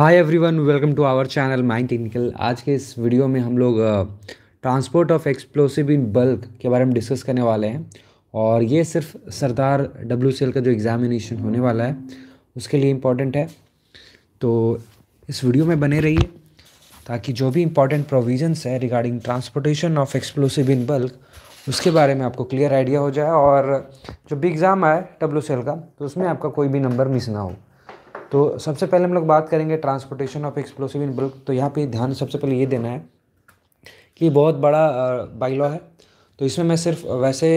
hi everyone welcome to our channel mind technical आज के इस वीडियो में हम लोग transport of explosive in bulk के बारे में डिस्कस करने वाले हैं और ये सिर्फ सरदार डब्ल्यू का जो एग्ज़ामिनेशन होने वाला है उसके लिए इम्पॉर्टेंट है तो इस वीडियो में बने रहिए ताकि जो भी इम्पॉर्टेंट प्रोविजन्स है regarding transportation of explosive in bulk उसके बारे में आपको क्लियर आइडिया हो जाए और जो भी एग्ज़ाम आए डब्ल्यू का तो उसमें आपका कोई भी नंबर मिस ना हो तो सबसे पहले हम लोग बात करेंगे transportation of explosive in bulk तो यहाँ पे ध्यान सबसे पहले ये देना है कि बहुत बड़ा बाइलॉ है तो इसमें मैं सिर्फ वैसे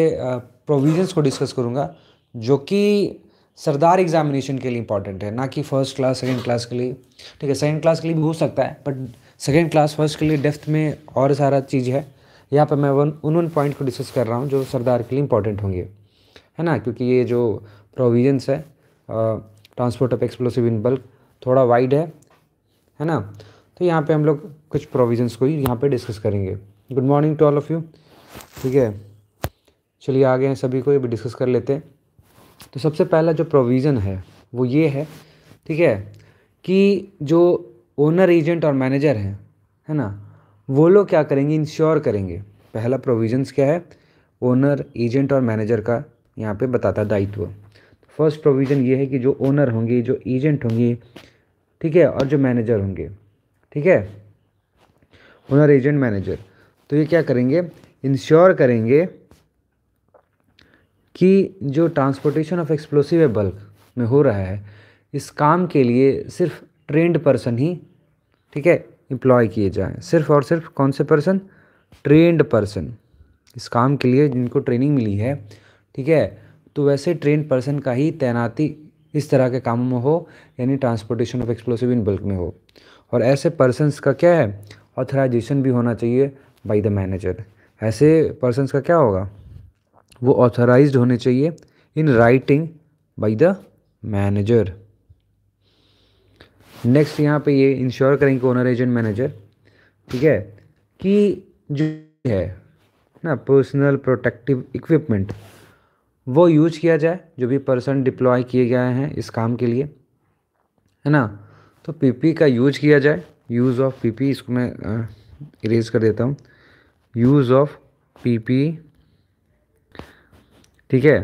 प्रोविजंस को डिस्कस करूँगा जो कि सरदार एग्जामिनेशन के लिए इंपॉर्टेंट है ना कि फर्स्ट क्लास सेकेंड क्लास के लिए ठीक है सेकेंड क्लास के लिए भी हो सकता है बट सेकेंड क्लास फर्स्ट के लिए डेफ्थ में और सारा चीज़ है यहाँ पर मैं वन उन उन पॉइंट को डिस्कस कर रहा हूँ जो सरदार के लिए इंपॉर्टेंट होंगे है ना क्योंकि ये जो प्रोविजंस है transport of explosive in bulk थोड़ा वाइड है है ना तो यहाँ पे हम लोग कुछ प्रोविजंस को ही यहाँ पे डिस्कस करेंगे good morning to all of you ठीक है चलिए आ गए हैं सभी को ये भी डिस्कस कर लेते हैं तो सबसे पहला जो प्रोविज़न है वो ये है ठीक है कि जो ओनर एजेंट और मैनेजर हैं है ना वो लोग क्या करेंगे इंश्योर करेंगे पहला प्रोविजंस क्या है ओनर एजेंट और मैनेजर का यहाँ पे बताता दायित्व फर्स्ट प्रोविज़न ये है कि जो ओनर होंगे जो एजेंट होंगे ठीक है और जो मैनेजर होंगे ठीक है ओनर एजेंट मैनेजर तो ये क्या करेंगे इंश्योर करेंगे कि जो ट्रांसपोर्टेशन ऑफ एक्सप्लोसिव बल्क में हो रहा है इस काम के लिए सिर्फ ट्रेंड पर्सन ही ठीक है इम्प्लॉय किए जाएँ सिर्फ और सिर्फ कौन से पर्सन ट्रेंड पर्सन इस काम के लिए जिनको ट्रेनिंग मिली है ठीक है तो वैसे ट्रेन पर्सन का ही तैनाती इस तरह के कामों में हो यानी transportation of explosive in bulk में हो और ऐसे पर्सनस का क्या है ऑथराइजेशन भी होना चाहिए बाय द मैनेजर ऐसे पर्सनस का क्या होगा वो ऑथराइज होने चाहिए in writing by the manager next यहाँ पे ये इंश्योर करेंगे ओनर एजेंट मैनेजर ठीक है कि जो है ना पर्सनल प्रोटेक्टिव इक्विपमेंट वो यूज किया जाए जो भी पर्सन डिप्लॉय किए गए हैं इस काम के लिए है ना तो पीपी का यूज किया जाए यूज़ ऑफ पीपी इसको मैं इरेज कर देता हूँ यूज़ ऑफ पीपी ठीक है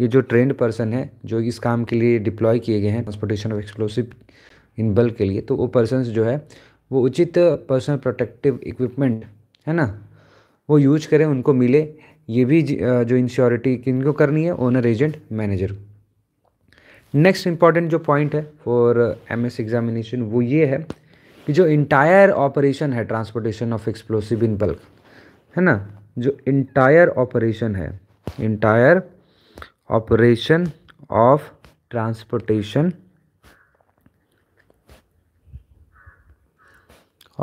ये जो ट्रेंड पर्सन है जो इस काम के लिए डिप्लॉय किए गए हैं transportation of explosive in bulk के लिए तो वो पर्सन जो है वो उचित पर्सनल प्रोटेक्टिव इक्विपमेंट है ना वो यूज करें उनको मिले ये भी जो इंश्योरिटी किन को करनी है owner agent manager next important जो पॉइंट है फॉर एम एस एग्जामिनेशन वो ये है कि जो इंटायर ऑपरेशन है transportation of explosive in bulk है ना जो इंटायर ऑपरेशन है entire operation of transportation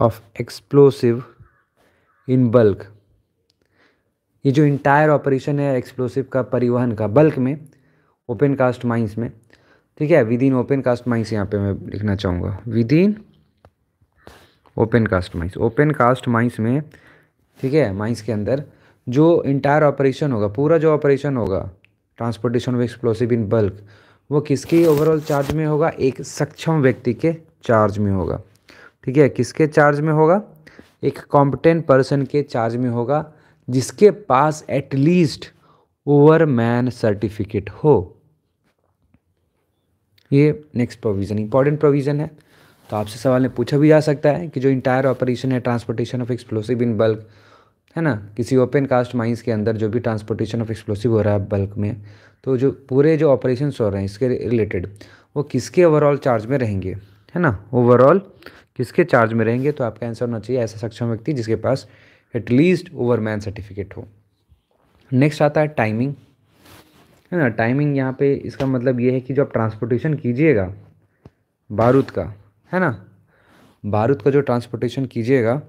of explosive in bulk ये जो इंटायर ऑपरेशन है एक्सप्लोसिव का परिवहन का बल्क में ओपन कास्ट माइंस में ठीक है within open cast mines यहाँ पे मैं लिखना चाहूँगा within open cast mines open cast mines में ठीक है माइंस के अंदर जो इंटायर ऑपरेशन होगा पूरा जो ऑपरेशन होगा transportation of explosive in bulk वो किसकी ओवरऑल चार्ज में होगा एक सक्षम व्यक्ति के चार्ज में होगा ठीक है किसके चार्ज में होगा एक कॉम्पिटेंट पर्सन के चार्ज में होगा जिसके पास एटलीस्ट ओवरमैन सर्टिफिकेट हो ये नेक्स्ट प्रोविज़न इंपॉर्टेंट प्रोविज़न है तो आपसे सवाल में पूछा भी जा सकता है कि जो इंटायर ऑपरेशन है transportation of explosive in bulk है ना किसी ओपन कास्ट माइंस के अंदर जो भी ट्रांसपोर्टेशन ऑफ एक्सप्लोसिव हो रहा है बल्क में तो जो पूरे जो ऑपरेशन हो रहे हैं इसके रिलेटेड वो किसके ओवरऑल चार्ज में रहेंगे है ना ओवरऑल किसके चार्ज में रहेंगे तो आपका आंसर होना चाहिए ऐसा सक्षम व्यक्ति जिसके पास एटलीस्ट ओवर मैन सर्टिफिकेट हो नेक्स्ट आता है टाइमिंग है ना टाइमिंग यहाँ पे इसका मतलब ये है कि जो आप ट्रांसपोर्टेशन कीजिएगा बारूद का है ना बारूद का जो ट्रांसपोर्टेशन कीजिएगा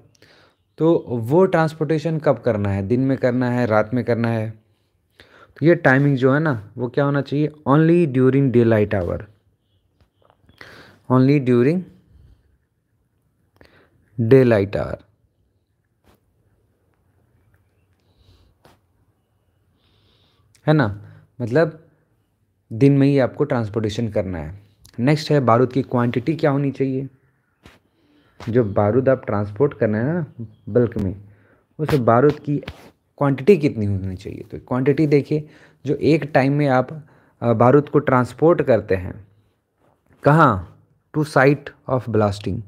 तो वो ट्रांसपोर्टेशन कब करना है दिन में करना है रात में करना है तो ये टाइमिंग जो है ना वो क्या होना चाहिए only during daylight hour only during daylight hour है ना मतलब दिन में ही आपको ट्रांसपोर्टेशन करना है नेक्स्ट है बारूद की क्वांटिटी क्या होनी चाहिए जो बारूद आप ट्रांसपोर्ट करना है ना बल्क में उस बारूद की क्वांटिटी कितनी होनी चाहिए तो क्वांटिटी देखिए जो एक टाइम में आप बारूद को ट्रांसपोर्ट करते हैं कहाँ to site of blasting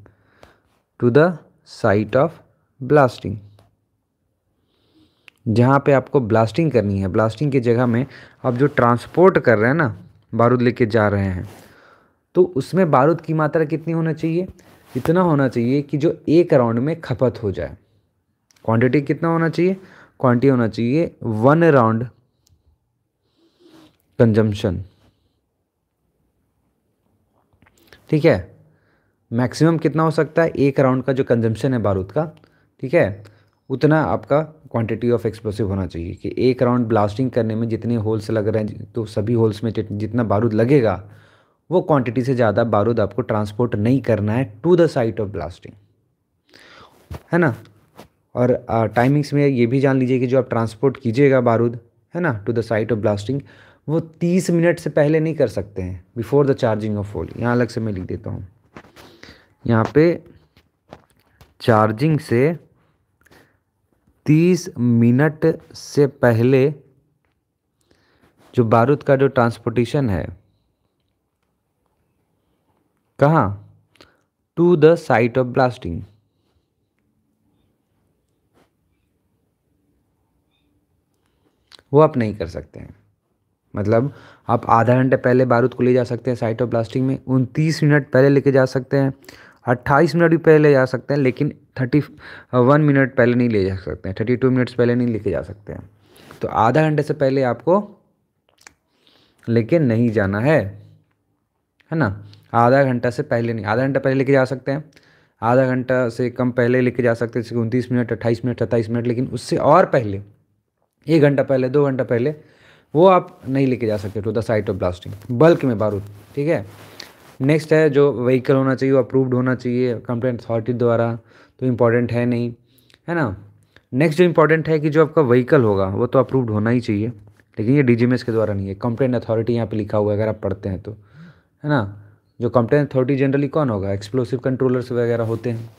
to the site of blasting जहाँ पे आपको ब्लास्टिंग करनी है ब्लास्टिंग की जगह में आप जो ट्रांसपोर्ट कर रहे हैं ना बारूद लेके जा रहे हैं तो उसमें बारूद की मात्रा कितनी होना चाहिए इतना होना चाहिए कि जो एक राउंड में खपत हो जाए क्वांटिटी कितना होना चाहिए क्वांटिटी होना चाहिए वन राउंड कंजम्पशन ठीक है मैक्सिमम कितना हो सकता है एक राउंड का जो कंजम्पशन है बारूद का ठीक है उतना आपका क्वांटिटी ऑफ एक्सप्लोसिव होना चाहिए कि एक राउंड ब्लास्टिंग करने में जितने होल्स लग रहे हैं तो सभी होल्स में जितना बारूद लगेगा वो क्वांटिटी से ज़्यादा बारूद आपको ट्रांसपोर्ट नहीं करना है to the site of blasting है ना और टाइमिंग्स में ये भी जान लीजिए कि जो आप ट्रांसपोर्ट कीजिएगा बारूद है ना to the site of blasting वो तीस मिनट से पहले नहीं कर सकते हैं before the charging of hole यहाँ अलग से मैं लिख देता हूँ यहाँ पे चार्जिंग से तीस मिनट से पहले जो बारूद का जो ट्रांसपोर्टेशन है कहा to the site of blasting वो आप नहीं कर सकते हैं मतलब आप आधा घंटे पहले बारूद को ले जा सकते हैं साइट ऑफ ब्लास्टिंग में उनतीस मिनट पहले लेके जा सकते हैं अट्ठाईस मिनट भी पहले जा सकते हैं लेकिन थर्टी वन मिनट पहले नहीं ले जा सकते हैं थर्टी टू मिनट्स पहले नहीं लेके जा सकते हैं तो आधा घंटे से पहले आपको लेके नहीं जाना है है ना आधा घंटा से पहले नहीं आधा घंटा पहले लेके जा सकते हैं आधा घंटा से कम पहले लेके जा सकते हैं जैसे उनतीस मिनट अट्ठाईस मिनट सत्ताईस मिनट लेकिन उससे और पहले एक घंटा पहले दो घंटा पहले वो आप नहीं लेके जा सकते to the site of blasting bulk में बारूद ठीक है नेक्स्ट है जो व्हीकल होना चाहिए वो अप्रूव्ड होना चाहिए कंप्लेंट अथॉरिटी द्वारा तो इम्पॉर्टेंट है नहीं है ना नेक्स्ट जो इम्पॉर्टेंट है कि जो आपका व्हीकल होगा वो तो अप्रूव्ड होना ही चाहिए लेकिन ये डी के द्वारा नहीं है कंप्लेंट अथॉरिटी यहाँ पर लिखा हुआ है अगर आप पढ़ते हैं तो है ना जो कंप्लेंट अथॉरिटी जनरली कौन होगा एक्सप्लोसिव कंट्रोलर्स वगैरह होते हैं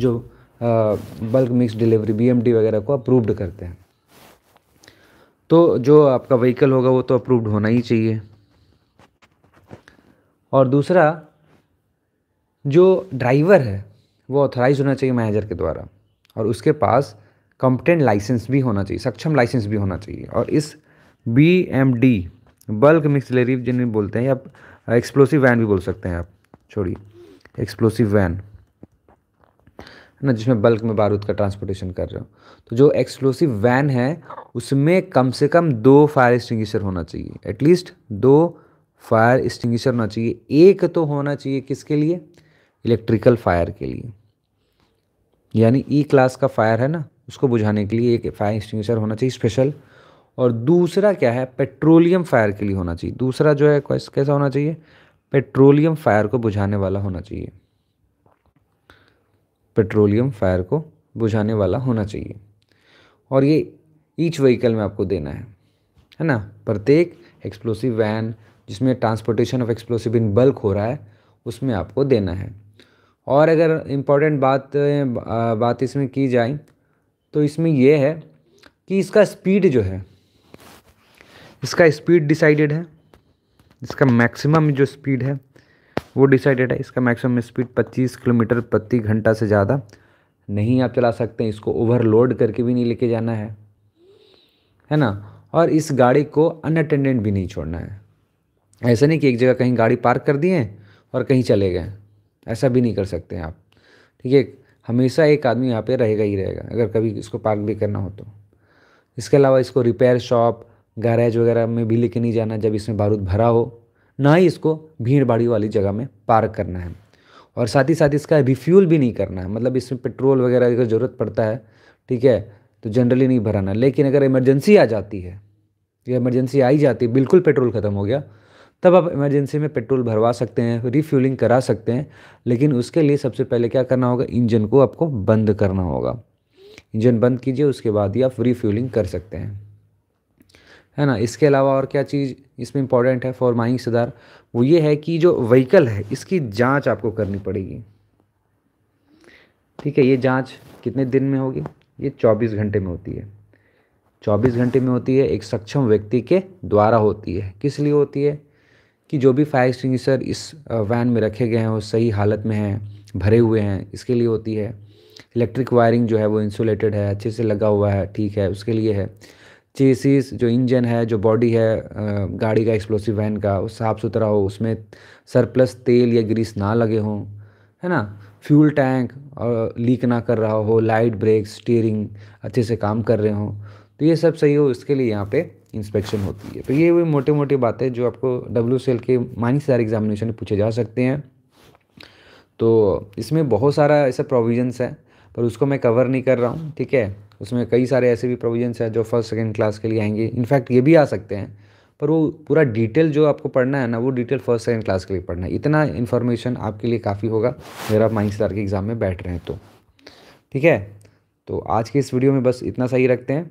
जो बल्क मिक्स डिलीवरी बी वगैरह को अप्रूव्ड करते हैं तो जो आपका व्हीकल होगा वो तो अप्रूव्ड होना ही चाहिए और दूसरा जो ड्राइवर है वो ऑथराइज होना चाहिए मैनेजर के द्वारा और उसके पास कंपटेंट लाइसेंस भी होना चाहिए सक्षम लाइसेंस भी होना चाहिए और इस बी एम डी बल्क मिक्सलेरी जिन्हें बोलते हैं या एक्सप्लोसिव वैन भी बोल सकते हैं आप छोड़िए एक्सप्लोसिव वैन है ना जिसमें बल्क में बारूद का ट्रांसपोर्टेशन कर रहे हो तो जो एक्सप्लोसिव वैन है उसमें कम से कम दो फायर एक्सटिंग होना चाहिए एटलीस्ट दो फायर एक्सटिंग्विशर होना चाहिए एक तो होना चाहिए किसके लिए इलेक्ट्रिकल फायर के लिए यानी ई e क्लास का फायर है ना उसको बुझाने के लिए एक फायर एक्सटिंग्विशर होना चाहिए स्पेशल और दूसरा क्या है पेट्रोलियम फायर के लिए होना चाहिए दूसरा जो है कैसा होना चाहिए पेट्रोलियम फायर को बुझाने वाला होना चाहिए पेट्रोलियम फायर को बुझाने वाला होना चाहिए और ये ईच व्हीकल में आपको देना है है ना प्रत्येक एक्सप्लोसिव वैन जिसमें transportation of explosive in bulk हो रहा है उसमें आपको देना है और अगर इम्पोर्टेंट बात बात इसमें की जाए तो इसमें यह है कि इसका स्पीड जो है इसका स्पीड डिसाइडेड है इसका मैक्सिमम जो स्पीड है वो डिसाइडेड है इसका मैक्सिमम स्पीड 25 किलोमीटर प्रति घंटा से ज़्यादा नहीं आप चला सकते हैं इसको ओवरलोड करके भी नहीं लेके जाना है है ना और इस गाड़ी को अनअटेंडेंट भी नहीं छोड़ना है ऐसा नहीं कि एक जगह कहीं गाड़ी पार्क कर दिए और कहीं चले गए ऐसा भी नहीं कर सकते आप ठीक है हमेशा एक आदमी यहाँ पे रहेगा ही रहेगा अगर कभी इसको पार्क भी करना हो तो इसके अलावा इसको रिपेयर शॉप गैरेज वगैरह में भी लेके नहीं जाना जब इसमें बारूद भरा हो ना ही इसको भीड़ भाड़ी वाली जगह में पार्क करना है और साथ ही साथ इसका रिफ्यूल भी नहीं करना है मतलब इसमें पेट्रोल वगैरह अगर ज़रूरत पड़ता है ठीक है तो जनरली नहीं भराना लेकिन अगर इमरजेंसी आ जाती है या इमरजेंसी ही जाती है बिल्कुल पेट्रोल ख़त्म हो गया तब आप इमरजेंसी में पेट्रोल भरवा सकते हैं रिफ्यूलिंग करा सकते हैं लेकिन उसके लिए सबसे पहले क्या करना होगा इंजन को आपको बंद करना होगा इंजन बंद कीजिए उसके बाद ही आप रिफ्यूलिंग कर सकते हैं है ना इसके अलावा और क्या चीज़ इसमें इंपॉर्टेंट है फॉर माइंग सदार वो ये है कि जो व्हीकल है इसकी जांच आपको करनी पड़ेगी ठीक है ये जांच कितने दिन में होगी ये 24 घंटे में होती है 24 घंटे में होती है एक सक्षम व्यक्ति के द्वारा होती है किस लिए होती है कि जो भी फायर एक्सटिंग्विशर इस वैन में रखे गए हैं वो सही हालत में हैं भरे हुए हैं इसके लिए होती है इलेक्ट्रिक वायरिंग जो है वो इंसुलेटेड है अच्छे से लगा हुआ है ठीक है उसके लिए है चेसिस जो इंजन है जो बॉडी है गाड़ी का एक्सप्लोसिव वैन का वो साफ़ सुथरा हो उसमें सरप्लस तेल या ग्रीस ना लगे हों है ना फ्यूल टैंक और लीक ना कर रहा हो लाइट ब्रेक स्टीयरिंग अच्छे से काम कर रहे हों तो ये सब सही हो इसके लिए यहाँ पे इंस्पेक्शन होती है तो ये वही मोटे मोटी बातें जो आपको डब्ल्यू सी एल के मानी सारे एग्जामिनेशन में पूछे जा सकते हैं तो इसमें बहुत सारा ऐसा प्रोविजंस है पर उसको मैं कवर नहीं कर रहा हूँ ठीक है उसमें कई सारे ऐसे भी प्रोविजंस हैं जो फर्स्ट सेकेंड क्लास के लिए आएंगे इनफैक्ट ये भी आ सकते हैं पर वो पूरा डिटेल जो आपको पढ़ना है ना वो डिटेल फर्स्ट सेकेंड क्लास के लिए पढ़ना है इतना इन्फॉर्मेशन आपके लिए काफ़ी होगा अगर आप माइंस के एग्ज़ाम में बैठ रहे हैं तो ठीक है तो आज के इस वीडियो में बस इतना सही रखते हैं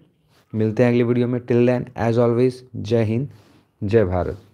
मिलते हैं अगली वीडियो में टिल देन एज ऑलवेज जय हिंद जय भारत